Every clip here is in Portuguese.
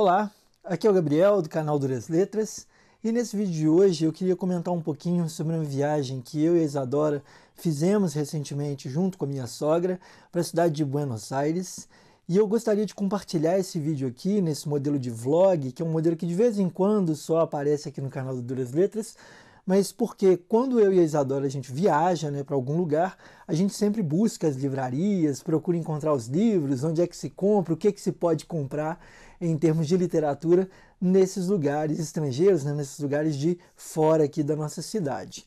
Olá, aqui é o Gabriel do canal Duras Letras e nesse vídeo de hoje eu queria comentar um pouquinho sobre uma viagem que eu e a Isadora fizemos recentemente junto com a minha sogra para a cidade de Buenos Aires e eu gostaria de compartilhar esse vídeo aqui nesse modelo de vlog, que é um modelo que de vez em quando só aparece aqui no canal do Duras Letras, mas porque quando eu e a Isadora a gente viaja né, para algum lugar, a gente sempre busca as livrarias, procura encontrar os livros, onde é que se compra, o que, é que se pode comprar em termos de literatura nesses lugares estrangeiros, né, nesses lugares de fora aqui da nossa cidade.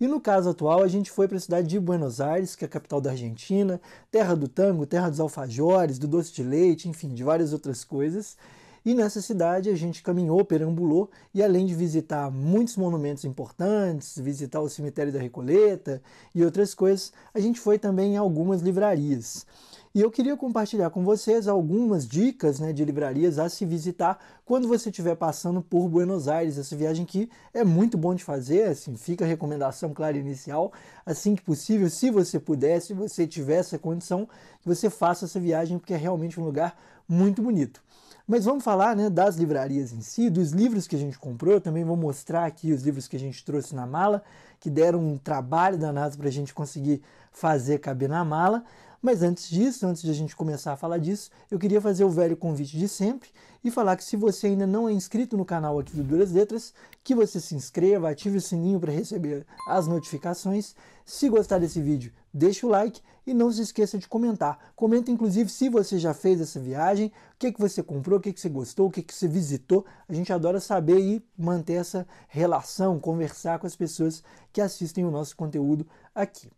E no caso atual, a gente foi para a cidade de Buenos Aires, que é a capital da Argentina, terra do tango, terra dos alfajores, do doce de leite, enfim, de várias outras coisas. E nessa cidade a gente caminhou, perambulou e além de visitar muitos monumentos importantes, visitar o cemitério da Recoleta e outras coisas, a gente foi também em algumas livrarias. E eu queria compartilhar com vocês algumas dicas né, de livrarias a se visitar quando você estiver passando por Buenos Aires. Essa viagem que é muito bom de fazer, assim, fica a recomendação clara inicial, assim que possível, se você puder, se você tivesse essa condição, que você faça essa viagem, porque é realmente um lugar muito bonito. Mas vamos falar né, das livrarias em si, dos livros que a gente comprou. Eu também vou mostrar aqui os livros que a gente trouxe na mala, que deram um trabalho danado para a gente conseguir fazer caber na mala. Mas antes disso, antes de a gente começar a falar disso, eu queria fazer o velho convite de sempre e falar que se você ainda não é inscrito no canal aqui do Duras Letras, que você se inscreva, ative o sininho para receber as notificações. Se gostar desse vídeo, deixa o like e não se esqueça de comentar. Comenta inclusive se você já fez essa viagem, o que, que você comprou, o que, que você gostou, o que, que você visitou. A gente adora saber e manter essa relação, conversar com as pessoas que assistem o nosso conteúdo aqui.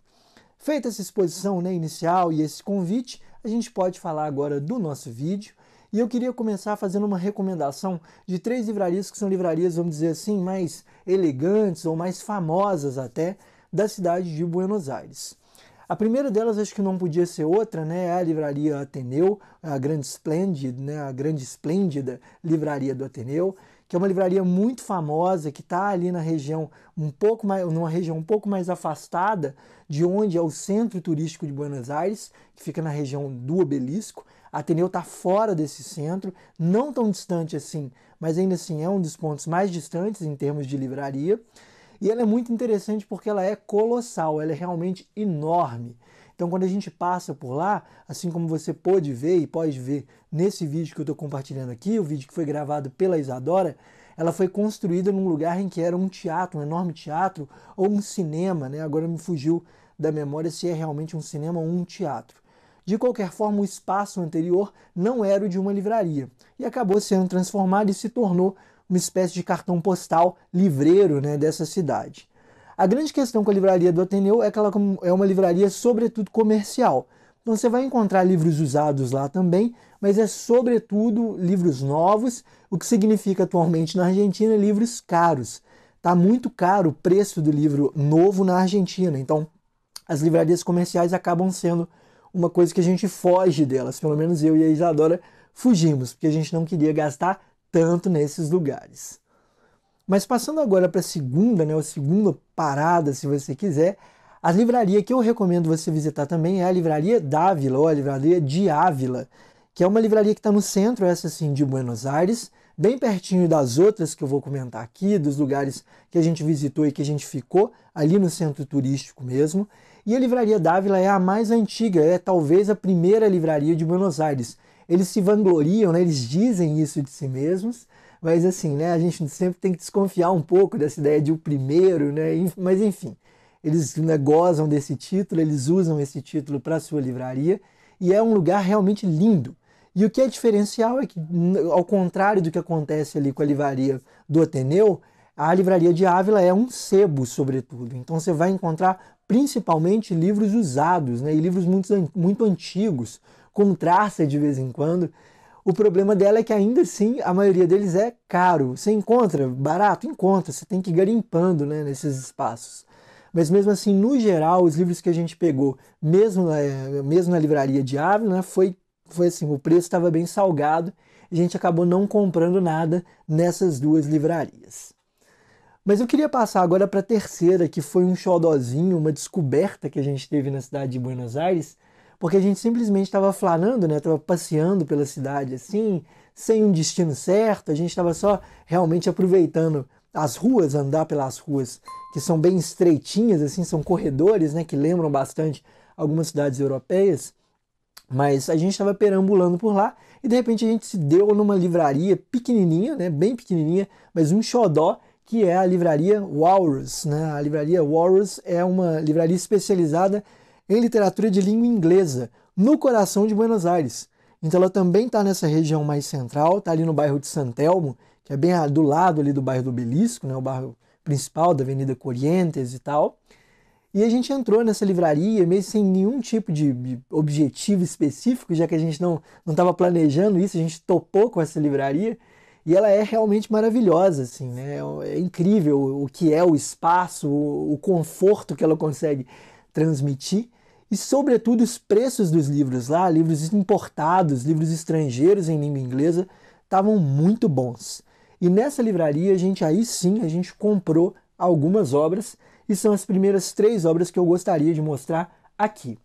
Feita essa exposição né, inicial e esse convite, a gente pode falar agora do nosso vídeo. E eu queria começar fazendo uma recomendação de três livrarias que são livrarias, vamos dizer assim, mais elegantes ou mais famosas até, da cidade de Buenos Aires. A primeira delas acho que não podia ser outra, né? É a livraria Ateneu, a grande esplêndida, né? A grande esplêndida livraria do Ateneu que é uma livraria muito famosa, que está ali na região um pouco mais, numa região um pouco mais afastada de onde é o centro turístico de Buenos Aires, que fica na região do Obelisco. A Ateneu está fora desse centro, não tão distante assim, mas ainda assim é um dos pontos mais distantes em termos de livraria. E ela é muito interessante porque ela é colossal, ela é realmente enorme. Então, quando a gente passa por lá, assim como você pôde ver e pode ver nesse vídeo que eu estou compartilhando aqui, o vídeo que foi gravado pela Isadora, ela foi construída num lugar em que era um teatro, um enorme teatro, ou um cinema, né? Agora me fugiu da memória se é realmente um cinema ou um teatro. De qualquer forma, o espaço anterior não era o de uma livraria e acabou sendo transformado e se tornou uma espécie de cartão postal livreiro né, dessa cidade. A grande questão com a livraria do Ateneu é que ela é uma livraria, sobretudo, comercial. Então você vai encontrar livros usados lá também, mas é sobretudo livros novos, o que significa atualmente na Argentina livros caros. Está muito caro o preço do livro novo na Argentina, então as livrarias comerciais acabam sendo uma coisa que a gente foge delas, pelo menos eu e a Isadora fugimos, porque a gente não queria gastar tanto nesses lugares. Mas passando agora para a segunda, né, a segunda parada, se você quiser, a livraria que eu recomendo você visitar também é a Livraria Dávila, ou a Livraria de Ávila, que é uma livraria que está no centro, essa sim, de Buenos Aires, bem pertinho das outras que eu vou comentar aqui, dos lugares que a gente visitou e que a gente ficou, ali no centro turístico mesmo. E a Livraria Dávila é a mais antiga, é talvez a primeira livraria de Buenos Aires. Eles se vangloriam, né? eles dizem isso de si mesmos, mas assim, né, a gente sempre tem que desconfiar um pouco dessa ideia de o primeiro, né? Mas enfim, eles né, gozam desse título, eles usam esse título para sua livraria e é um lugar realmente lindo. E o que é diferencial é que, ao contrário do que acontece ali com a livraria do Ateneu, a livraria de Ávila é um sebo, sobretudo. Então você vai encontrar principalmente livros usados, né, e livros muito, muito antigos, com traça de vez em quando. O problema dela é que ainda assim a maioria deles é caro. Você encontra barato? Encontra. Você tem que ir garimpando né, nesses espaços. Mas mesmo assim, no geral, os livros que a gente pegou, mesmo, na, é, mesmo na livraria de Ávila, né, foi, foi assim, o preço estava bem salgado. A gente acabou não comprando nada nessas duas livrarias. Mas eu queria passar agora para a terceira, que foi um xodozinho, uma descoberta que a gente teve na cidade de Buenos Aires, porque a gente simplesmente estava flanando, né? estava passeando pela cidade assim, sem um destino certo, a gente estava só realmente aproveitando as ruas, andar pelas ruas, que são bem estreitinhas assim, são corredores, né, que lembram bastante algumas cidades europeias. Mas a gente estava perambulando por lá e de repente a gente se deu numa livraria pequenininha, né, bem pequenininha, mas um xodó que é a livraria Walrus, né? A livraria Walrus é uma livraria especializada em literatura de língua inglesa, no coração de Buenos Aires. Então ela também está nessa região mais central, está ali no bairro de Santelmo, que é bem do lado ali do bairro do Belisco, né, o bairro principal da Avenida Corrientes e tal. E a gente entrou nessa livraria, mesmo sem nenhum tipo de objetivo específico, já que a gente não estava planejando isso, a gente topou com essa livraria. E ela é realmente maravilhosa, assim, né? É, é incrível o que é o espaço, o conforto que ela consegue transmitir e, sobretudo, os preços dos livros lá, livros importados, livros estrangeiros em língua inglesa, estavam muito bons. E nessa livraria, a gente aí sim, a gente comprou algumas obras e são as primeiras três obras que eu gostaria de mostrar aqui.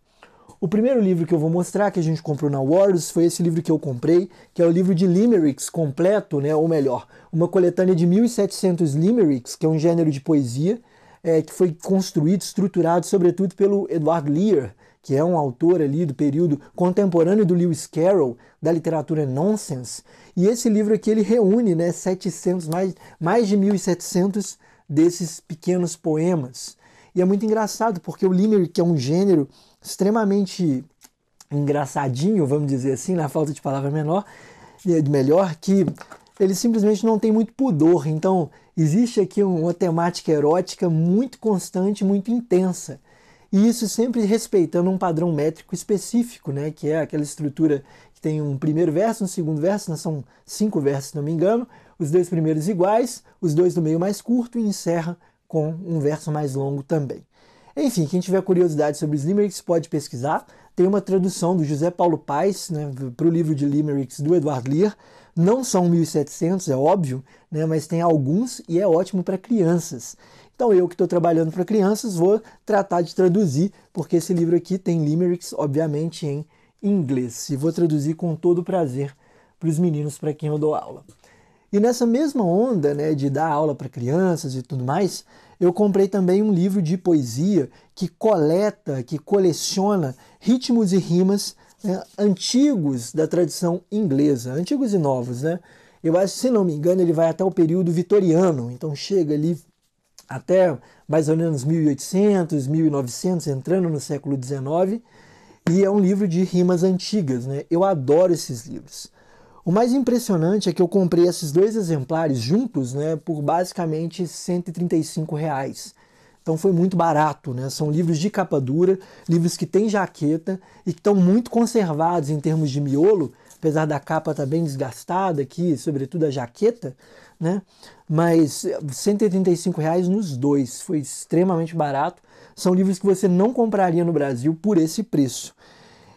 O primeiro livro que eu vou mostrar que a gente comprou na Warus foi esse livro que eu comprei, que é o livro de limericks completo, né, ou melhor, uma coletânea de 1700 limericks, que é um gênero de poesia, é, que foi construído, estruturado, sobretudo pelo Edward Lear, que é um autor ali do período contemporâneo do Lewis Carroll, da literatura nonsense. E esse livro aqui ele reúne né, 700, mais, mais de 1.700 desses pequenos poemas. E é muito engraçado, porque o limerick é um gênero extremamente engraçadinho, vamos dizer assim, na falta de palavra menor, melhor, que ele simplesmente não tem muito pudor. Então, existe aqui uma temática erótica muito constante, muito intensa. E isso sempre respeitando um padrão métrico específico, né? que é aquela estrutura que tem um primeiro verso, um segundo verso, né, são cinco versos, se não me engano, os dois primeiros iguais, os dois do meio mais curto e encerra com um verso mais longo também. Enfim, quem tiver curiosidade sobre os limericks pode pesquisar. Tem uma tradução do José Paulo Paes né, para o livro de limericks do Edward Lear. Não são 1700, é óbvio, né, mas tem alguns e é ótimo para crianças. Então eu que estou trabalhando para crianças vou tratar de traduzir, porque esse livro aqui tem limericks, obviamente, em inglês. E vou traduzir com todo prazer para os meninos para quem eu dou aula. E nessa mesma onda né, de dar aula para crianças e tudo mais, eu comprei também um livro de poesia que coleta, que coleciona ritmos e rimas né, antigos da tradição inglesa, antigos e novos, né? Eu acho, se não me engano, ele vai até o período vitoriano, então chega ali até mais ou menos 1800, 1900, entrando no século 19, e é um livro de rimas antigas, né? Eu adoro esses livros. O mais impressionante é que eu comprei esses dois exemplares juntos, né, por basicamente 135 reais. Então foi muito barato, né? São livros de capa dura, livros que têm jaqueta e que estão muito conservados em termos de miolo, apesar da capa estar tá bem desgastada aqui, sobretudo a jaqueta, né? Mas 135 reais nos dois, foi extremamente barato. São livros que você não compraria no Brasil por esse preço.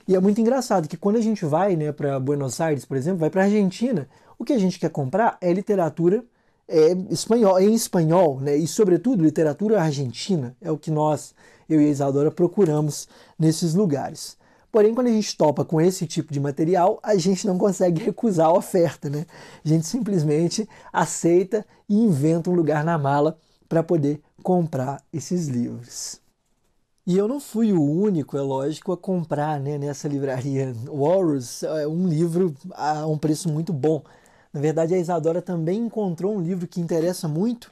E é muito engraçado que quando a gente vai, né, para Buenos Aires, por exemplo, vai para Argentina, o que a gente quer comprar é literatura é espanhol, em espanhol, né? E sobretudo literatura argentina é o que nós, eu e a Isadora, procuramos nesses lugares. Porém, quando a gente topa com esse tipo de material, a gente não consegue recusar a oferta, né? A gente simplesmente aceita e inventa um lugar na mala para poder comprar esses livros. E eu não fui o único, é lógico, a comprar né, nessa livraria. Walrus é um livro a um preço muito bom. Na verdade, a Isadora também encontrou um livro que interessa muito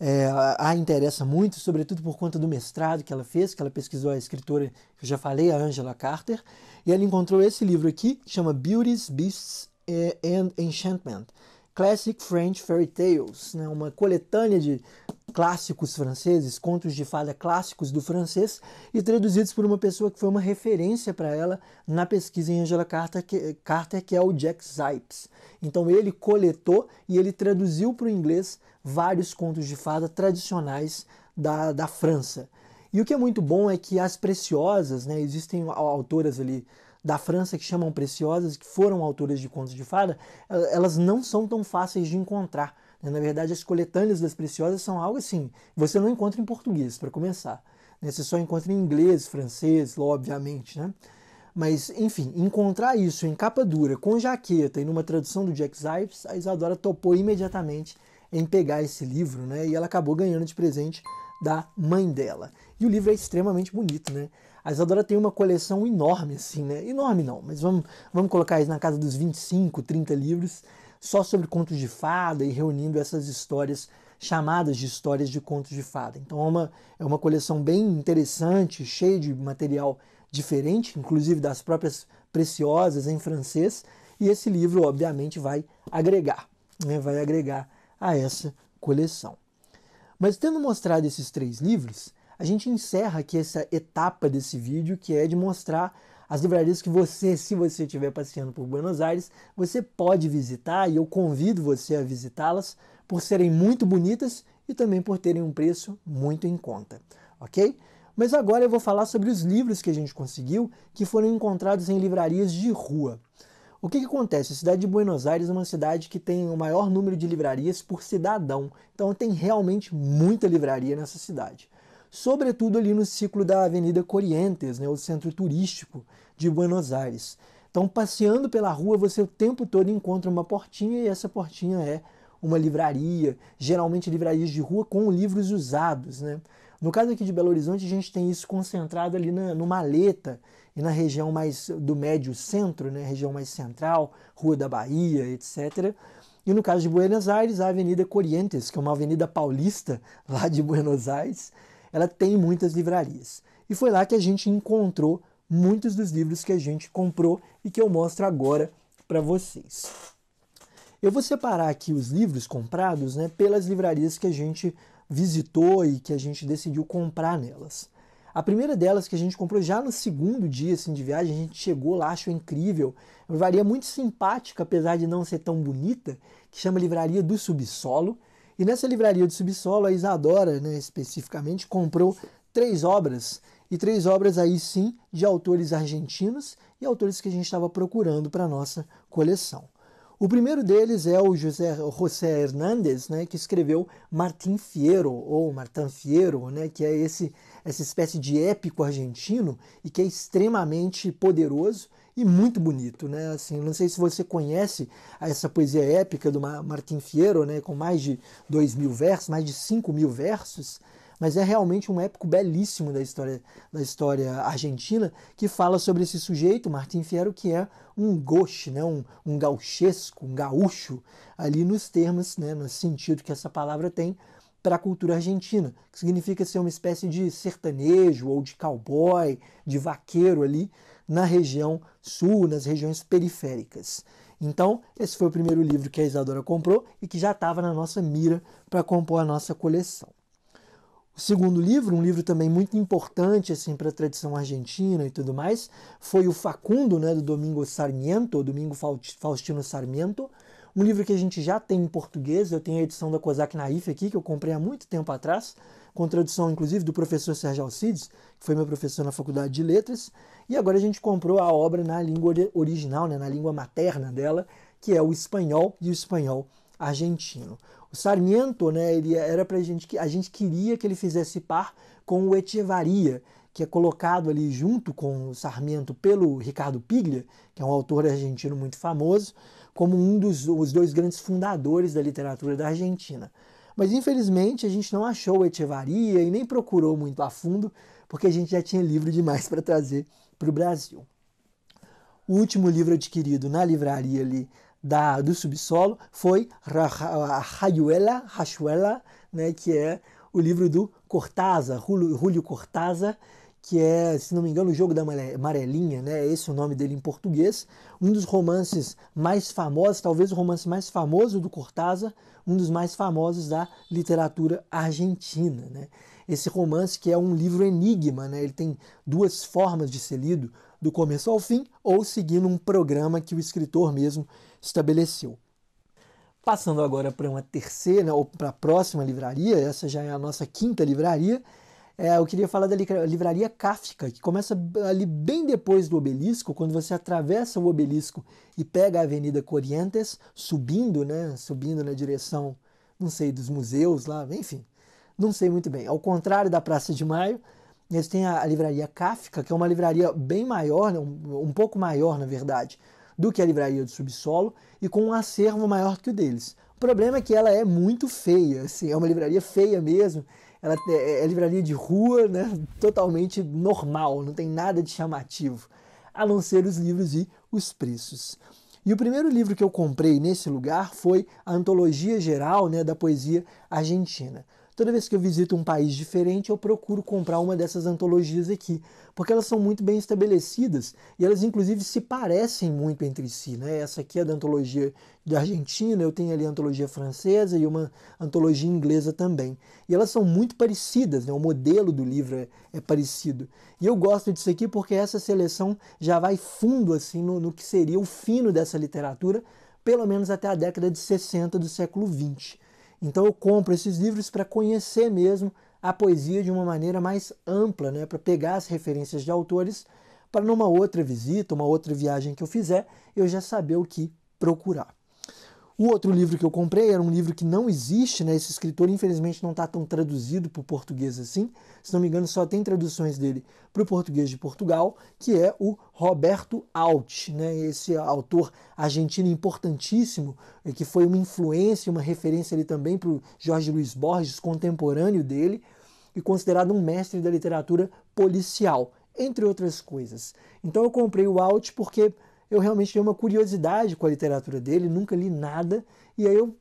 é, a interessa muito, sobretudo por conta do mestrado que ela fez, que ela pesquisou a escritora que eu já falei, a Angela Carter, e ela encontrou esse livro aqui, que chama Beauties, Beasts and Enchantment, Classic French Fairy Tales, né, uma coletânea de clássicos franceses, contos de fada clássicos do francês, e traduzidos por uma pessoa que foi uma referência para ela na pesquisa em Angela Carter que, Carter, que é o Jack Zipes. Então ele coletou e ele traduziu para o inglês vários contos de fada tradicionais da, da França. E o que é muito bom é que as preciosas, né, existem autoras ali da França que chamam preciosas, que foram autoras de contos de fada, elas não são tão fáceis de encontrar. Né? Na verdade, as coletâneas das preciosas são algo assim, você não encontra em português, para começar. Né? Você só encontra em inglês, francês, obviamente, né? Mas, enfim, encontrar isso em capa dura, com jaqueta e numa tradução do Jack Zipes, a Isadora topou imediatamente em pegar esse livro, né? E ela acabou ganhando de presente da mãe dela. E o livro é extremamente bonito, né? A Isadora tem uma coleção enorme, assim, né? Enorme não, mas vamos, vamos colocar isso na casa dos 25, 30 livros, só sobre contos de fada e reunindo essas histórias chamadas de histórias de contos de fada. Então é uma, é uma coleção bem interessante, cheia de material diferente, inclusive das próprias preciosas em francês, e esse livro, obviamente, vai agregar, né? Vai agregar a essa coleção. Mas tendo mostrado esses três livros, a gente encerra aqui essa etapa desse vídeo, que é de mostrar as livrarias que você, se você estiver passeando por Buenos Aires, você pode visitar e eu convido você a visitá-las por serem muito bonitas e também por terem um preço muito em conta, ok? Mas agora eu vou falar sobre os livros que a gente conseguiu que foram encontrados em livrarias de rua. O que, que, acontece? A cidade de Buenos Aires é uma cidade que tem o maior número de livrarias por cidadão, então tem realmente muita livraria nessa cidade. Sobretudo ali no ciclo da Avenida Corrientes, né, o centro turístico de Buenos Aires. Então, passeando pela rua, você o tempo todo encontra uma portinha e essa portinha é uma livraria, geralmente livrarias de rua com livros usados. Né? No caso aqui de Belo Horizonte, a gente tem isso concentrado ali na, no Maleta, e na região mais do médio centro, né, região mais central, Rua da Bahia, etc. E no caso de Buenos Aires, a Avenida Corrientes, que é uma avenida paulista lá de Buenos Aires, ela tem muitas livrarias. E foi lá que a gente encontrou muitos dos livros que a gente comprou e que eu mostro agora para vocês. Eu vou separar aqui os livros comprados né, pelas livrarias que a gente visitou e que a gente decidiu comprar nelas. A primeira delas que a gente comprou já no segundo dia assim, de viagem, a gente chegou lá, achou incrível. Uma livraria muito simpática, apesar de não ser tão bonita, que chama Livraria do Subsolo. E nessa livraria do subsolo, a Isadora, né, especificamente, comprou três obras. E três obras aí sim de autores argentinos e autores que a gente estava procurando para a nossa coleção. O primeiro deles é o José José Hernández, né, que escreveu Martin Fierro, ou Martin Fierro, né, que é esse, essa espécie de épico argentino e que é extremamente poderoso e muito bonito. Né? Assim, não sei se você conhece essa poesia épica do Martin Fierro, né, com mais de dois mil versos, mais de cinco mil versos, mas é realmente um épico belíssimo da história, da história argentina, que fala sobre esse sujeito, Martin Fierro, que é um goche, né, um, um gauchesco, um gaúcho, ali nos termos, né, no sentido que essa palavra tem para a cultura argentina, que significa ser uma espécie de sertanejo ou de cowboy, de vaqueiro ali na região sul, nas regiões periféricas. Então, esse foi o primeiro livro que a Isadora comprou e que já estava na nossa mira para compor a nossa coleção. O segundo livro, um livro também muito importante assim para a tradição argentina e tudo mais, foi o Facundo, né, do Domingo Sarmiento, Domingo Faustino Sarmiento, um livro que a gente já tem em português, eu tenho a edição da Cosac Naif aqui, que eu comprei há muito tempo atrás, com tradução inclusive do professor Sérgio Alcides, que foi meu professor na Faculdade de Letras, e agora a gente comprou a obra na língua original, né, na língua materna dela, que é o espanhol e o espanhol argentino. O Sarmiento, né, ele era pra gente que a gente queria que ele fizesse par com o Echevaria, que é colocado ali junto com o Sarmiento pelo Ricardo Piglia, que é um autor argentino muito famoso, como um dos os dois grandes fundadores da literatura da Argentina. Mas infelizmente a gente não achou o Echevaria e nem procurou muito a fundo, porque a gente já tinha livro demais para trazer para o Brasil. O último livro adquirido na livraria ali da, do subsolo foi Rayuela, Rachuela, né, que é o livro do Cortázar, Julio Cortázar, que é, se não me engano, o Jogo da Amarelinha, né? Esse é o nome dele em português. Um dos romances mais famosos, talvez o romance mais famoso do Cortázar, um dos mais famosos da literatura argentina, né? esse romance que é um livro enigma, né? Ele tem duas formas de ser lido, do começo ao fim ou seguindo um programa que o escritor mesmo estabeleceu. Passando agora para uma terceira ou para a próxima livraria, essa já é a nossa quinta livraria. É, eu queria falar da livraria Kafka, que começa ali bem depois do obelisco, quando você atravessa o obelisco e pega a Avenida Corrientes, subindo, né? Subindo na direção, não sei, dos museus lá, enfim, não sei muito bem. Ao contrário da Praça de Maio, eles têm a, livraria Kafka, que é uma livraria bem maior, né, um, um pouco maior, na verdade, do que a livraria do subsolo e com um acervo maior que o deles. O problema é que ela é muito feia, assim, é uma livraria feia mesmo. Ela é, é, é livraria de rua, né? Totalmente normal, não tem nada de chamativo, a não ser os livros e os preços. E o primeiro livro que eu comprei nesse lugar foi a Antologia Geral né, da Poesia Argentina. Toda vez que eu visito um país diferente, eu procuro comprar uma dessas antologias aqui, porque elas são muito bem estabelecidas e elas inclusive se parecem muito entre si, né? Essa aqui é da antologia da Argentina, eu tenho ali a antologia francesa e uma antologia inglesa também. E elas são muito parecidas, né? O modelo do livro é, é parecido. E eu gosto disso aqui porque essa seleção já vai fundo assim no, no que seria o fino dessa literatura, pelo menos até a década de 60 do século 20. Então eu compro esses livros para conhecer mesmo a poesia de uma maneira mais ampla, né, para pegar as referências de autores, para numa outra visita, uma outra viagem que eu fizer, eu já saber o que procurar. O outro livro que eu comprei era um livro que não existe, né? Esse escritor, infelizmente, não está tão traduzido para o português assim. Se não me engano, só tem traduções dele para o português de Portugal, que é o Roberto Alt, né? Esse autor argentino importantíssimo, eh, que foi uma influência, uma referência ali também para o Jorge Luiz Borges, contemporâneo dele, e considerado um mestre da literatura policial, entre outras coisas. Então eu comprei o Alt porque eu realmente tinha uma curiosidade com a literatura dele, nunca li nada, e aí eu,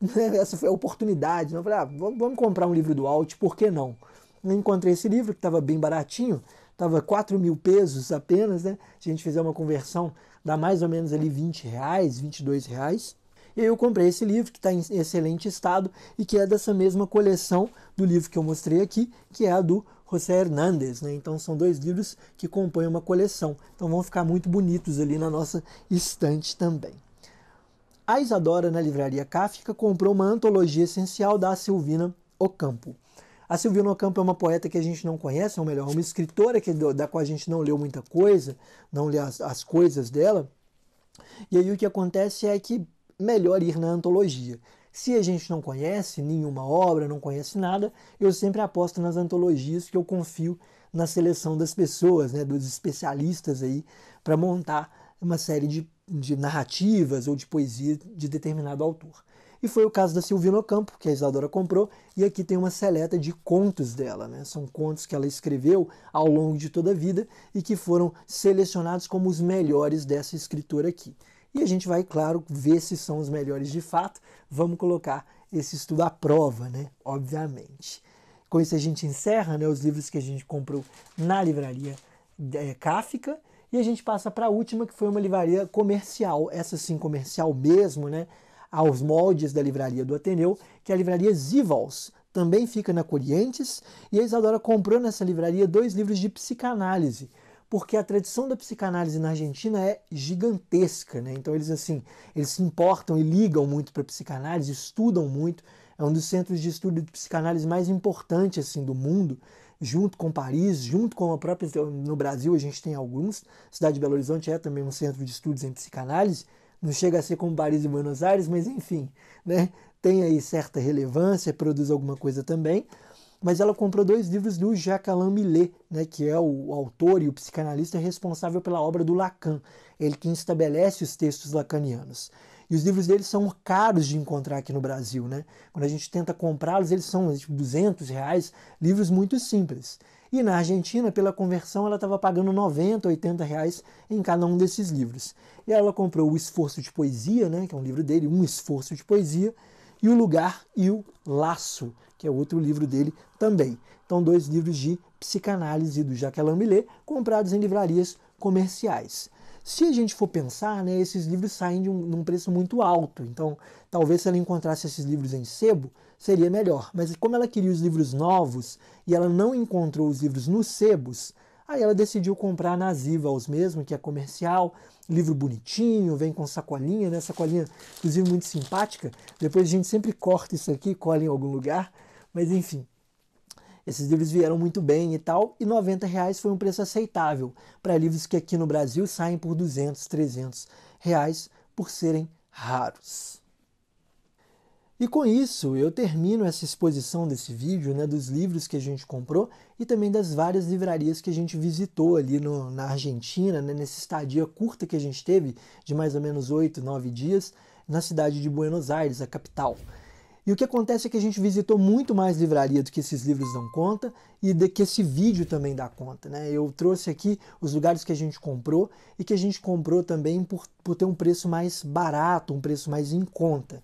né, essa foi a oportunidade, né? eu falei, ah, vamos comprar um livro do Alt, por que não? Eu encontrei esse livro, que estava bem baratinho, estava 4 mil pesos apenas, né? Se a gente fizer uma conversão, dá mais ou menos ali 20 reais, 22 reais. E eu comprei esse livro, que está em excelente estado e que é dessa mesma coleção do livro que eu mostrei aqui, que é a do José Hernández. Né? Então são dois livros que compõem uma coleção. Então vão ficar muito bonitos ali na nossa estante também. A Isadora, na Livraria Cáfica, comprou uma antologia essencial da Silvina Ocampo. A Silvina Ocampo é uma poeta que a gente não conhece, ou melhor, uma escritora que, da qual a gente não leu muita coisa, não lê as, as coisas dela. E aí o que acontece é que melhor ir na antologia. Se a gente não conhece nenhuma obra, não conhece nada, eu sempre aposto nas antologias que eu confio na seleção das pessoas, né, dos especialistas aí, para montar uma série de, de, narrativas ou de poesia de determinado autor. E foi o caso da Silvina Ocampo, que a Isadora comprou, e aqui tem uma seleta de contos dela. Né? São contos que ela escreveu ao longo de toda a vida e que foram selecionados como os melhores dessa escritora aqui. E a gente vai, claro, ver se são os melhores de fato. Vamos colocar esse estudo à prova, né? Obviamente. Com isso a gente encerra né, os livros que a gente comprou na livraria é, Cáfica. E a gente passa para a última, que foi uma livraria comercial, essa sim comercial mesmo, né? Aos moldes da livraria do Ateneu, que é a livraria Zivals, também fica na Corientes, e a Isadora comprou nessa livraria dois livros de psicanálise porque a tradição da psicanálise na Argentina é gigantesca, né? Então eles assim, eles se importam e ligam muito para a psicanálise, estudam muito. É um dos centros de estudo de psicanálise mais importante assim do mundo, junto com Paris, junto com a própria então, no Brasil a gente tem alguns. Cidade de Belo Horizonte é também um centro de estudos em psicanálise. Não chega a ser como Paris e Buenos Aires, mas enfim, né? Tem aí certa relevância, produz alguma coisa também mas ela comprou dois livros do Jacques Alain Millet, né, que é o autor e o psicanalista responsável pela obra do Lacan, ele que estabelece os textos lacanianos. E os livros dele são caros de encontrar aqui no Brasil, né? Quando a gente tenta comprá-los, eles são tipo, 200 reais, livros muito simples. E na Argentina, pela conversão, ela estava pagando 90, 80 reais em cada um desses livros. E ela comprou o Esforço de Poesia, né, que é um livro dele, um esforço de poesia, e O Lugar e o Laço, que é outro livro dele também. Então, dois livros de psicanálise do Jacques Alain Millet, comprados em livrarias comerciais. Se a gente for pensar, né, esses livros saem de um, preço muito alto, então talvez se ela encontrasse esses livros em sebo, seria melhor. Mas como ela queria os livros novos e ela não encontrou os livros nos sebos, aí ela decidiu comprar na Ziva os mesmos, que é comercial, livro bonitinho, vem com sacolinha, né? Sacolinha, inclusive, muito simpática. Depois a gente sempre corta isso aqui, cola em algum lugar, mas enfim. Esses livros vieram muito bem e tal, e 90 reais foi um preço aceitável para livros que aqui no Brasil saem por 200, 300 reais por serem raros. E com isso eu termino essa exposição desse vídeo, né, dos livros que a gente comprou e também das várias livrarias que a gente visitou ali no, na Argentina, né, nessa estadia curta que a gente teve, de mais ou menos 8, 9 dias, na cidade de Buenos Aires, a capital. E o que acontece é que a gente visitou muito mais livraria do que esses livros dão conta e de que esse vídeo também dá conta. Né? Eu trouxe aqui os lugares que a gente comprou e que a gente comprou também por, por ter um preço mais barato, um preço mais em conta.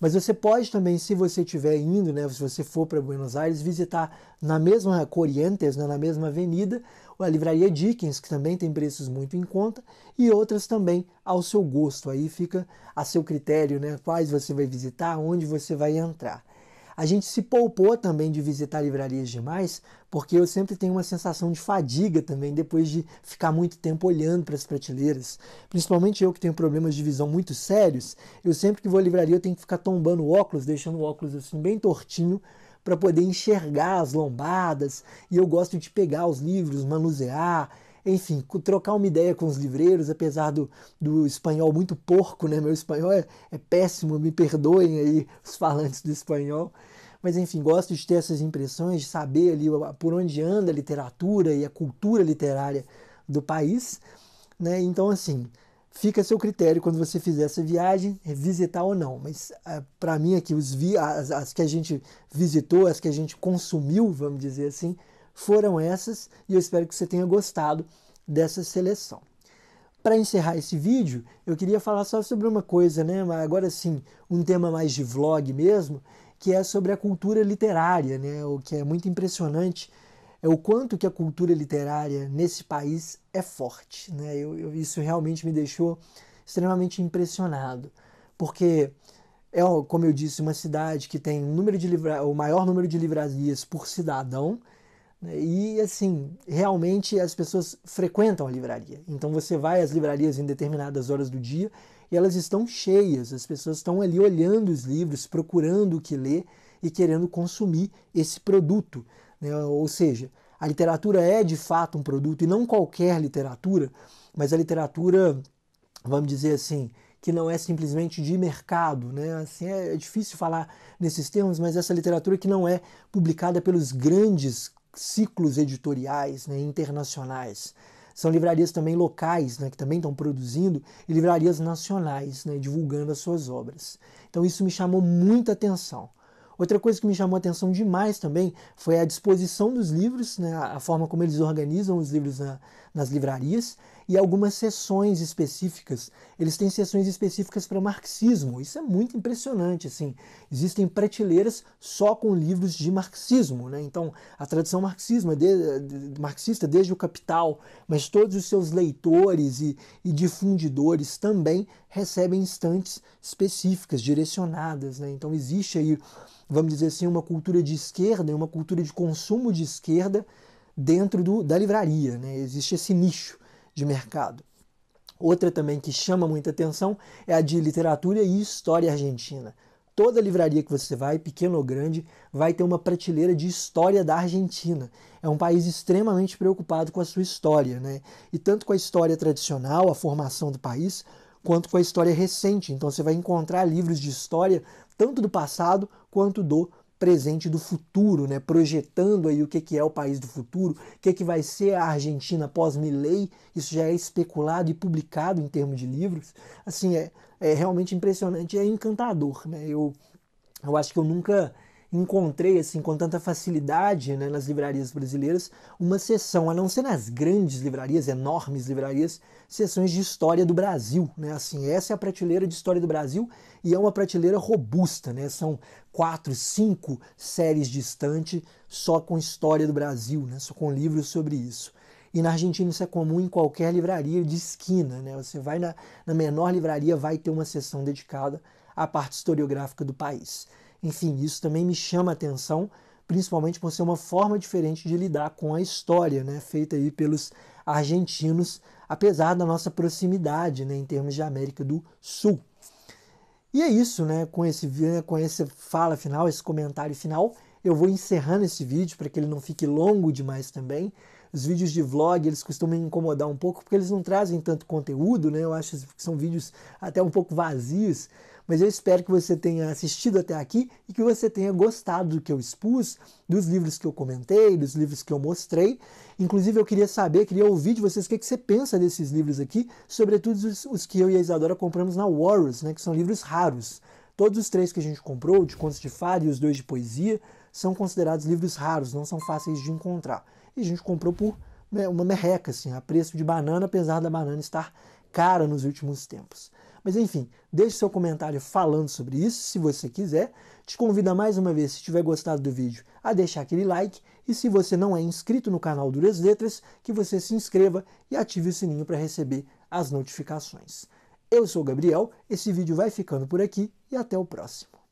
Mas você pode também, se você estiver indo, né, se você for para Buenos Aires, visitar na mesma Corrientes, né, na mesma avenida, a livraria Dickens, que também tem preços muito em conta, e outras também ao seu gosto. Aí fica a seu critério, né, quais você vai visitar, onde você vai entrar. A gente se poupou também de visitar livrarias demais, porque eu sempre tenho uma sensação de fadiga também depois de ficar muito tempo olhando para as prateleiras. Principalmente eu que tenho problemas de visão muito sérios, eu sempre que vou à livraria eu tenho que ficar tombando o óculos, deixando o óculos assim bem tortinho para poder enxergar as lombadas, e eu gosto de pegar os livros, manusear, enfim, trocar uma ideia com os livreiros, apesar do, do espanhol muito porco, né? Meu espanhol é, é péssimo, me perdoem aí os falantes do espanhol. Mas enfim, gosto de ter essas impressões, de saber ali por onde anda a literatura e a cultura literária do país. Né? Então, assim, fica a seu critério quando você fizer essa viagem, é visitar ou não. Mas é, para mim aqui, os as, as que a gente visitou, as que a gente consumiu, vamos dizer assim, foram essas e eu espero que você tenha gostado dessa seleção. Para encerrar esse vídeo, eu queria falar só sobre uma coisa, né? Agora sim, um tema mais de vlog mesmo, que é sobre a cultura literária, né? O que é muito impressionante é o quanto que a cultura literária nesse país é forte, né? Eu, eu, isso realmente me deixou extremamente impressionado, porque é, como eu disse, uma cidade que tem um número de livra... o maior número de livrarias por cidadão, né? E assim, realmente as pessoas frequentam a livraria. Então você vai às livrarias em determinadas horas do dia e elas estão cheias, as pessoas estão ali olhando os livros, procurando o que ler e querendo consumir esse produto. Né? Ou seja, a literatura é de fato um produto e não qualquer literatura, mas a literatura, vamos dizer assim, que não é simplesmente de mercado, né? Assim é, é difícil falar nesses termos, mas essa literatura que não é publicada pelos grandes ciclos editoriais né, internacionais. São livrarias também locais, né, que também estão produzindo, e livrarias nacionais, né, divulgando as suas obras. Então isso me chamou muita atenção. Outra coisa que me chamou atenção demais também foi a disposição dos livros, né, a forma como eles organizam os livros na, nas livrarias e algumas sessões específicas. Eles têm sessões específicas para marxismo. Isso é muito impressionante, assim. Existem prateleiras só com livros de marxismo, né? Então, a tradição marxismo, é de, de, marxista desde o Capital, mas todos os seus leitores e, e difundidores também recebem estantes específicas, direcionadas, né? Então, existe aí, vamos dizer assim, uma cultura de esquerda, uma cultura de consumo de esquerda dentro do, da livraria, né? Existe esse nicho de mercado. Outra também que chama muita atenção é a de literatura e história argentina. Toda livraria que você vai, pequena ou grande, vai ter uma prateleira de história da Argentina. É um país extremamente preocupado com a sua história, né? E tanto com a história tradicional, a formação do país, quanto com a história recente. Então você vai encontrar livros de história tanto do passado quanto do presente do futuro, né? projetando aí o que, que é o país do futuro, o que, que vai ser a Argentina pós-Milley, isso já é especulado e publicado em termos de livros. Assim, é, é realmente impressionante, é encantador. Né? Eu, eu acho que eu nunca encontrei assim com tanta facilidade né, nas livrarias brasileiras uma sessão, a não ser nas grandes livrarias, enormes livrarias, sessões de história do Brasil, né? Assim, essa é a prateleira de história do Brasil e é uma prateleira robusta, né? São quatro, cinco séries de estante só com história do Brasil, né? Só com livros sobre isso. E na Argentina isso é comum em qualquer livraria de esquina, né? Você vai na, na menor livraria, vai ter uma sessão dedicada à parte historiográfica do país. Enfim, isso também me chama a atenção, principalmente por ser uma forma diferente de lidar com a história, né, feita aí pelos argentinos, apesar da nossa proximidade, né, em termos de América do Sul. E é isso, né, com esse com essa fala final, esse comentário final, eu vou encerrando esse vídeo para que ele não fique longo demais também. Os vídeos de vlog, eles costumam me incomodar um pouco porque eles não trazem tanto conteúdo, né? Eu acho que são vídeos até um pouco vazios. Mas eu espero que você tenha assistido até aqui e que você tenha gostado do que eu expus, dos livros que eu comentei, dos livros que eu mostrei. Inclusive, eu queria saber, queria ouvir de vocês o que, é que você pensa desses livros aqui, sobretudo os, os, que eu e a Isadora compramos na Warriors, né? Que são livros raros. Todos os três que a gente comprou, de contos de fada e os dois de poesia, são considerados livros raros, não são fáceis de encontrar. E a gente comprou por né, uma merreca, assim, a preço de banana, apesar da banana estar cara nos últimos tempos. Mas enfim, deixe seu comentário falando sobre isso, se você quiser. Te convido mais uma vez, se tiver gostado do vídeo, a deixar aquele like. E se você não é inscrito no canal Duras Letras, que você se inscreva e ative o sininho para receber as notificações. Eu sou o Gabriel, esse vídeo vai ficando por aqui e até o próximo.